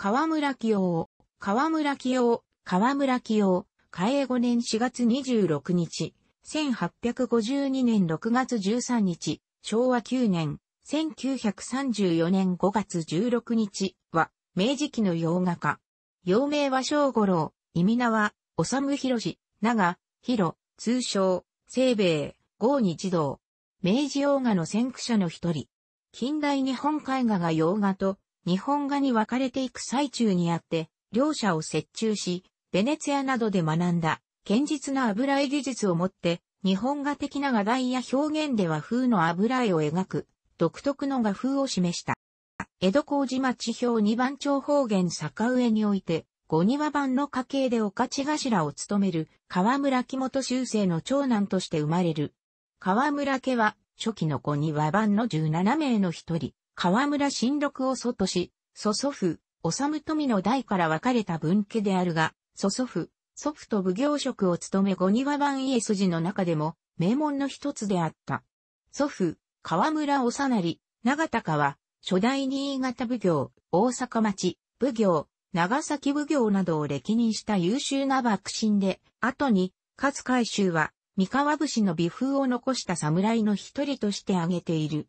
河村清夫、河村清夫、河村清夫、開永5年4月26日、1852年6月13日、昭和9年、1934年5月16日は、明治期の洋画家。洋名は小五郎、意味名は、ろし、長、広、通称、西米、豪児童。明治洋画の先駆者の一人。近代日本絵画が洋画と日本画に分かれていく最中にあって、両者を接中し、ベネツィアなどで学んだ、堅実な油絵技術をもって、日本画的な画題や表現では風の油絵を描く、独特の画風を示した。江戸工事町表二番長方言坂上において、五庭版の家系で勝ち頭を務める河村木本修正の長男として生まれる。河村家は初期の五庭版の17名の一人、河村新六を祖とし、祖祖父、治富の代から分かれた分家であるが、祖祖父、祖父と奉行職を務め五庭番家筋の中でも、名門の一つであった。祖父、河村おさなり、長高は、初代新潟奉行、大阪町、奉行、長崎奉行などを歴任した優秀な幕臣で、後に、勝海舟は、三河武士の美風を残した侍の一人として挙げている。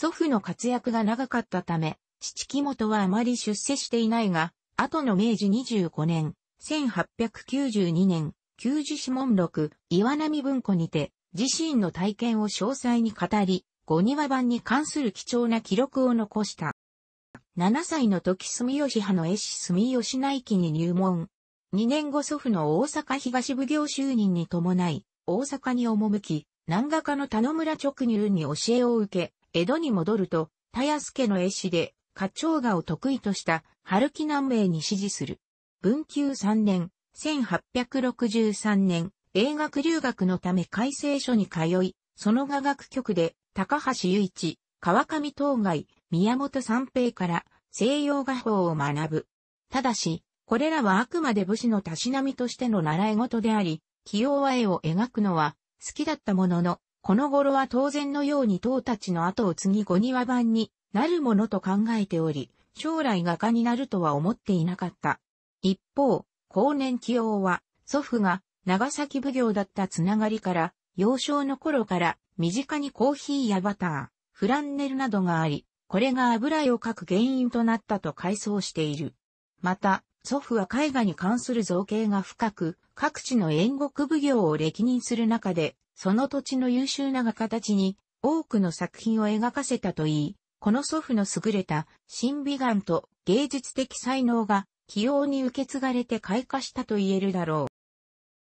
祖父の活躍が長かったため、父木本はあまり出世していないが、後の明治25年、1892年、旧字指門録、岩波文庫にて、自身の体験を詳細に語り、五庭版に関する貴重な記録を残した。7歳の時住吉派の絵師住吉内記に入門。2年後祖父の大阪東奉行就任に伴い、大阪に赴き、南画家の田野村直入に教えを受け、江戸に戻ると、田安家の絵師で、花鳥画を得意とした春木南明に指示する。文久3年、1863年、英学留学のため改正所に通い、その画学局で、高橋雄一、川上東外、宮本三平から西洋画法を学ぶ。ただし、これらはあくまで武士のたしなみとしての習い事であり、清和絵を描くのは好きだったものの、この頃は当然のように唐たちの後を継ぎ五庭番になるものと考えており、将来画家になるとは思っていなかった。一方、後年起用は、祖父が長崎奉行だったつながりから、幼少の頃から身近にコーヒーやバター、フランネルなどがあり、これが油絵を描く原因となったと回想している。また、祖父は絵画に関する造形が深く、各地の縁国奉行を歴任する中で、その土地の優秀な画家たちに多くの作品を描かせたといい、この祖父の優れた神美眼と芸術的才能が器用に受け継がれて開花したと言えるだろ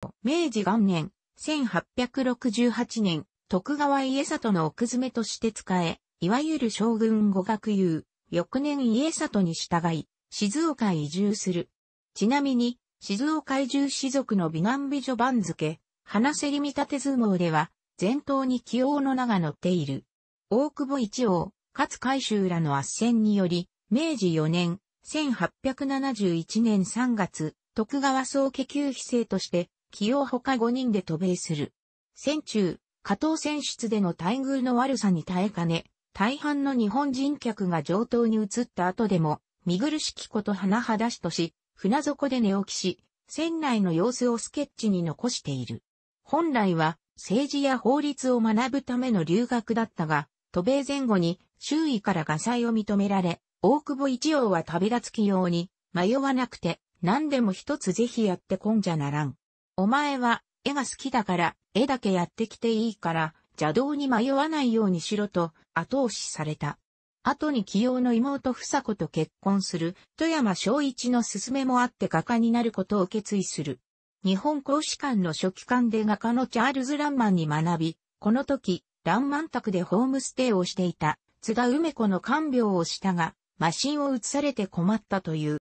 う。明治元年、1868年、徳川家里の奥詰めとして使え、いわゆる将軍語学友、翌年家里に従い、静岡移住する。ちなみに、静岡移住士族の美男美女番付、花競り見立て相撲では、前頭に起用の名が載っている。大久保一王、勝海舟らの圧戦により、明治4年、1871年3月、徳川総家旧飛生として、起用他5人で渡米する。戦中、加藤選出での待遇の悪さに耐えかね、大半の日本人客が上等に移った後でも、見苦しきことはだしとし、船底で寝起きし、船内の様子をスケッチに残している。本来は政治や法律を学ぶための留学だったが、渡米前後に周囲から画才を認められ、大久保一郎は旅立つよ用に迷わなくて、何でも一つぜひやってこんじゃならん。お前は絵が好きだから絵だけやってきていいから邪道に迷わないようにしろと後押しされた。後に起用の妹房子と結婚する富山昭一の勧めもあって画家になることを決意する。日本公使館の書記官で画家のチャールズ・ランマンに学び、この時、ランマン宅でホームステイをしていた津田梅子の看病をしたが、マシンを移されて困ったという。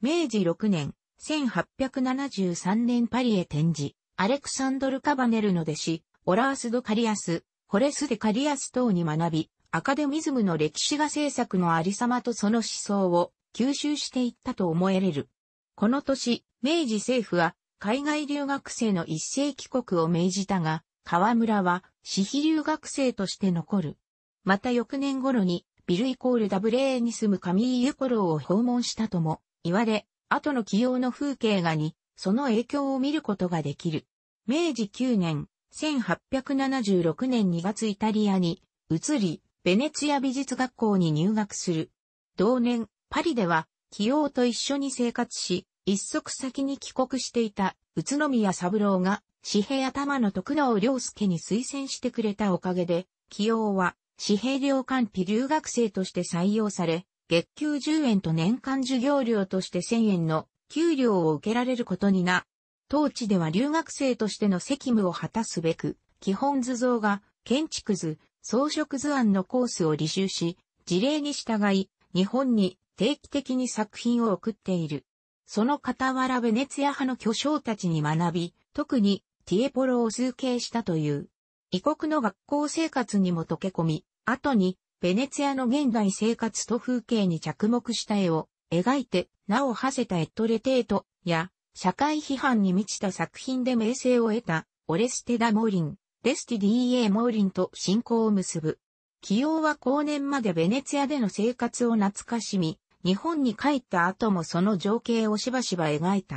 明治6年、1873年パリへ転じ、アレクサンドル・カバネルの弟子、オラース・ド・カリアス、ホレス・デ・カリアス等に学び、アカデミズムの歴史画制作のありさまとその思想を吸収していったと思えれる。この年、明治政府は海外留学生の一斉帰国を命じたが、河村は私費留学生として残る。また翌年頃にビルイコール WA に住む上井コローを訪問したとも言われ、後の起用の風景画にその影響を見ることができる。明治9年、1876年2月イタリアに移り、ベネツィア美術学校に入学する。同年、パリでは、起用と一緒に生活し、一足先に帰国していた宇都宮三郎が、紙幣頭の徳直良介に推薦してくれたおかげで、起用は、紙幣量管費留学生として採用され、月給10円と年間授業料として1000円の給料を受けられることにな。当地では留学生としての責務を果たすべく、基本図像が建築図、装飾図案のコースを履修し、事例に従い、日本に定期的に作品を送っている。その傍らベネツィア派の巨匠たちに学び、特にティエポロを崇敬したという。異国の学校生活にも溶け込み、後にベネツィアの現代生活と風景に着目した絵を描いて、名を馳せたエットレテートや社会批判に満ちた作品で名声を得たオレステダ・モーリン、レスティ・ディーエー・モーリンと信仰を結ぶ。起用は後年までベネツィアでの生活を懐かしみ、日本に帰った後もその情景をしばしば描いた。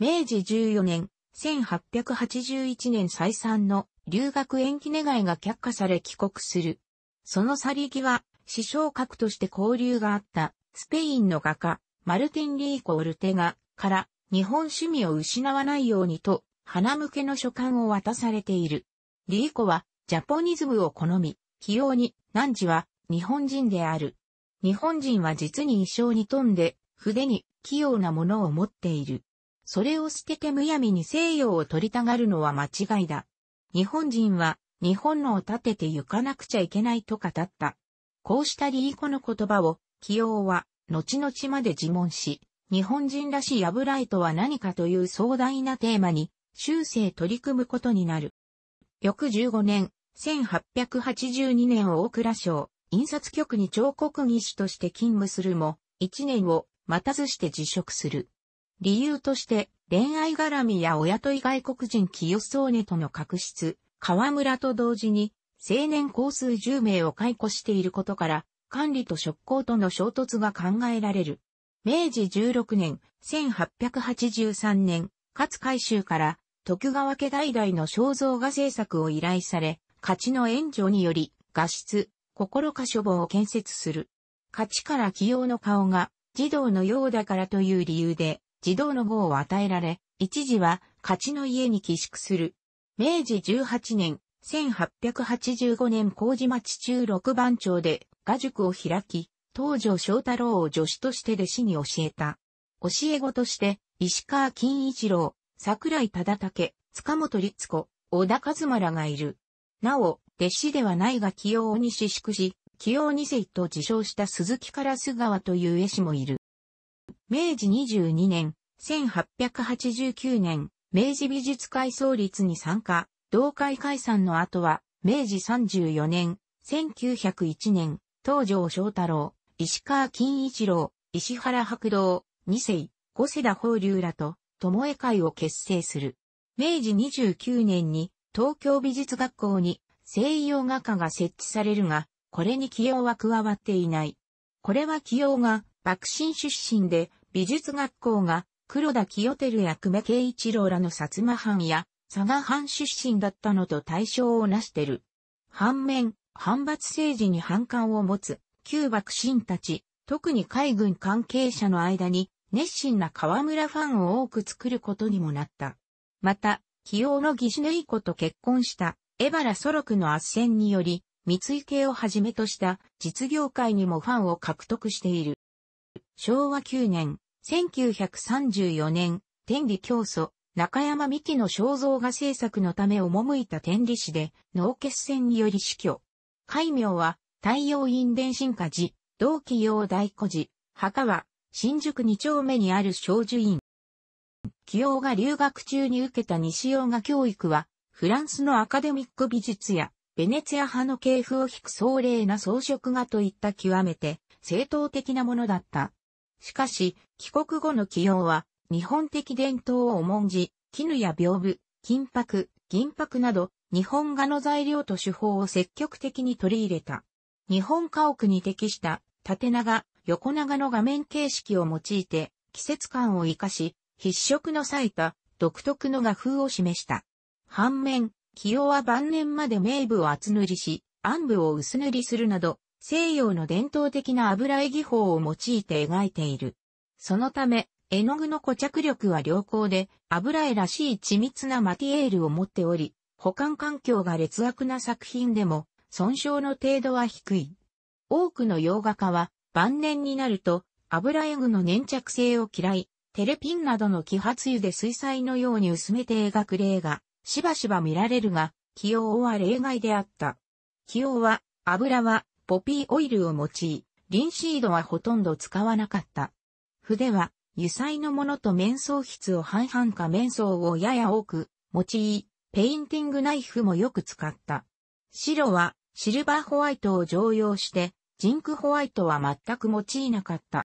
明治14年、1881年再三の留学延期願いが却下され帰国する。その去り際、師匠格として交流があったスペインの画家、マルティン・リーコ・オルテガから日本趣味を失わないようにと、花向けの書簡を渡されている。リーコはジャポニズムを好み、器用に、何時は日本人である。日本人は実に一生に富んで、筆に器用なものを持っている。それを捨ててむやみに西洋を取りたがるのは間違いだ。日本人は日本のを立てて行かなくちゃいけないと語った。こうしたリ子コの言葉を、器用は、後々まで自問し、日本人らしい油絵とは何かという壮大なテーマに、終生取り組むことになる。翌15年、1882年大蔵省、印刷局に彫刻技師として勤務するも、一年を待たずして辞職する。理由として、恋愛絡みやお雇い外国人清そ根との確執、河村と同時に、青年高数10名を解雇していることから、管理と職工との衝突が考えられる。明治16年、1883年、勝海舟から徳川家代々の肖像画制作を依頼され、勝ちの援助により、画質、心か書房を建設する。価値から起用の顔が、児童のようだからという理由で、児童の号を与えられ、一時は、価値の家に寄宿する。明治18年、1885年麹町中六番町で、画塾を開き、東条翔太郎を助手として弟子に教えた。教え子として、石川金一郎、桜井忠武、塚本律子、小田和馬らがいる。なお、弟子ではないが起用に私宿し、起用二世と自称した鈴木から須川という絵師もいる。明治22年、1889年、明治美術会創立に参加、同会解散の後は、明治34年、1901年、東条翔太郎、石川金一郎、石原白道、二世、五世田法隆らと、友江会を結成する。明治29年に東京美術学校に西洋画家が設置されるが、これに起用は加わっていない。これは起用が、幕臣出身で、美術学校が、黒田清照や久米慶一郎らの薩摩藩や、佐賀藩出身だったのと対象をなしてる。反面、反伐政治に反感を持つ、旧幕臣たち、特に海軍関係者の間に、熱心な河村ファンを多く作ることにもなった。また、清の義姉子と結婚したエバラソロクの圧戦により、三井系をはじめとした実業界にもファンを獲得している。昭和9年、1934年、天理教祖、中山美希の肖像画制作のため赴いた天理市で脳血栓により死去。戒名は、太陽院伝心家寺、同期用大古寺、墓は、新宿二丁目にある少女院。起用が留学中に受けた西洋画教育は、フランスのアカデミック美術や、ベネツィア派の系譜を引く壮麗な装飾画といった極めて正当的なものだった。しかし、帰国後の起用は、日本的伝統を重んじ、絹や屏風、金箔、銀箔など、日本画の材料と手法を積極的に取り入れた。日本家屋に適した縦長、横長の画面形式を用いて季節感を活かし、筆色の咲いた独特の画風を示した。反面、清は晩年まで名部を厚塗りし、暗部を薄塗りするなど、西洋の伝統的な油絵技法を用いて描いている。そのため、絵の具の固着力は良好で、油絵らしい緻密なマティエールを持っており、保管環境が劣悪な作品でも、損傷の程度は低い。多くの洋画家は、晩年になると、油絵具の粘着性を嫌い、テレピンなどの揮発油で水彩のように薄めて描く例がしばしば見られるが、起用は例外であった。起用は、油は、ポピーオイルを用い、リンシードはほとんど使わなかった。筆は、油彩のものと面相筆を半々か面相をやや多く用い、ペインティングナイフもよく使った。白はシルバーホワイトを常用して、ジンクホワイトは全く用いなかった。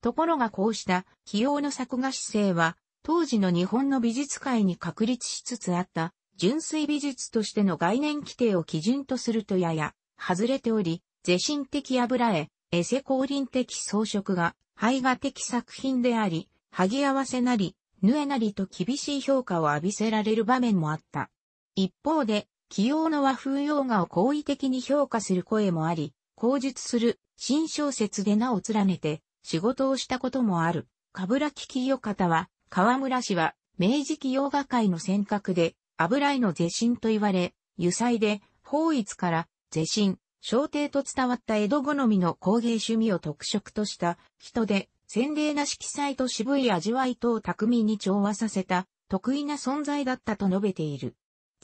ところがこうした起用の作画姿勢は当時の日本の美術界に確立しつつあった純粋美術としての概念規定を基準とするとやや外れており、是神的油絵、エセ降臨的装飾が絵画的作品であり、剥ぎ合わせなり、縫えなりと厳しい評価を浴びせられる場面もあった。一方で、起用の和風洋画を好意的に評価する声もあり、口述する新小説で名を連ねて仕事をしたこともある。かぶらき清方は河村氏は、明治期洋画界の尖閣で、油絵の是神と言われ、油彩で、法一から是神、小帝と伝わった江戸好みの工芸趣味を特色とした人で、鮮明な色彩と渋い味わいとを巧みに調和させた得意な存在だったと述べている。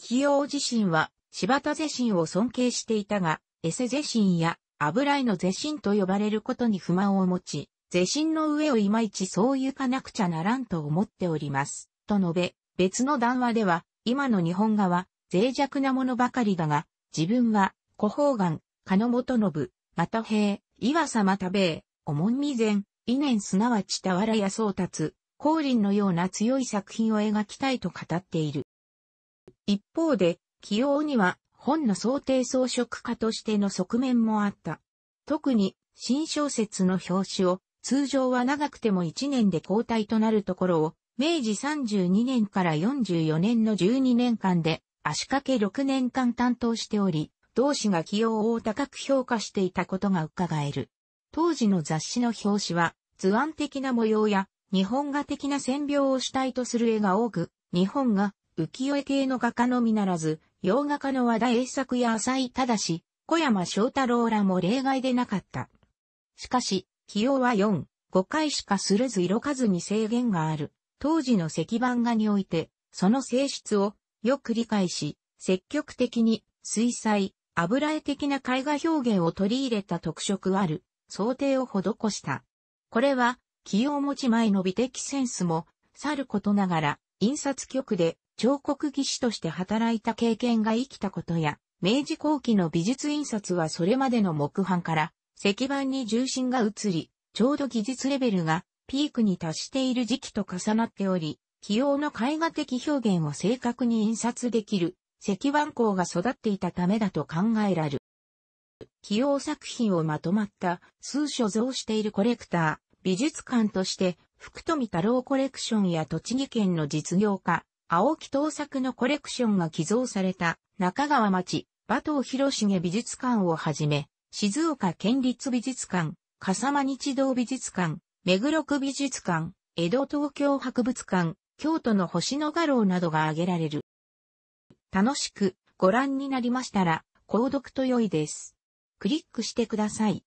起用自身は柴田是神を尊敬していたが、エセ是神や油絵の是神と呼ばれることに不満を持ち、是心の上をいまいちそう行かなくちゃならんと思っております。と述べ、別の談話では、今の日本画は脆弱なものばかりだが、自分は、古方との本信、又平、岩様田兵衛、おもんみ前、異念すなわちらや宗達、光林のような強い作品を描きたいと語っている。一方で、起用には本の想定装飾家としての側面もあった。特に、新小説の表紙を通常は長くても1年で交代となるところを、明治32年から44年の12年間で、足掛け6年間担当しており、同志が起用を高く評価していたことが伺える。当時の雑誌の表紙は、図案的な模様や、日本画的な線描を主体とする絵が多く、日本画、浮世絵系の画家のみならず、洋画家の和田栄作や浅井正、小山翔太郎らも例外でなかった。しかし、費用は4、5回しかするず色数に制限がある。当時の石版画において、その性質をよく理解し、積極的に水彩、油絵的な絵画表現を取り入れた特色ある想定を施した。これは、気を持ち前の美的センスも、さることながら、印刷局で彫刻技師として働いた経験が生きたことや、明治後期の美術印刷はそれまでの木版から石板に重心が移り、ちょうど技術レベルがピークに達している時期と重なっており、起用の絵画的表現を正確に印刷できる石板工が育っていたためだと考えられる。起用作品をまとまった数所蔵しているコレクター、美術館として福富太郎コレクションや栃木県の実業家、青木東作のコレクションが寄贈された中川町、馬藤広重美術館をはじめ、静岡県立美術館、笠間日動美術館、目黒区美術館、江戸東京博物館、京都の星野画廊などが挙げられる。楽しくご覧になりましたら、購読と良いです。クリックしてください。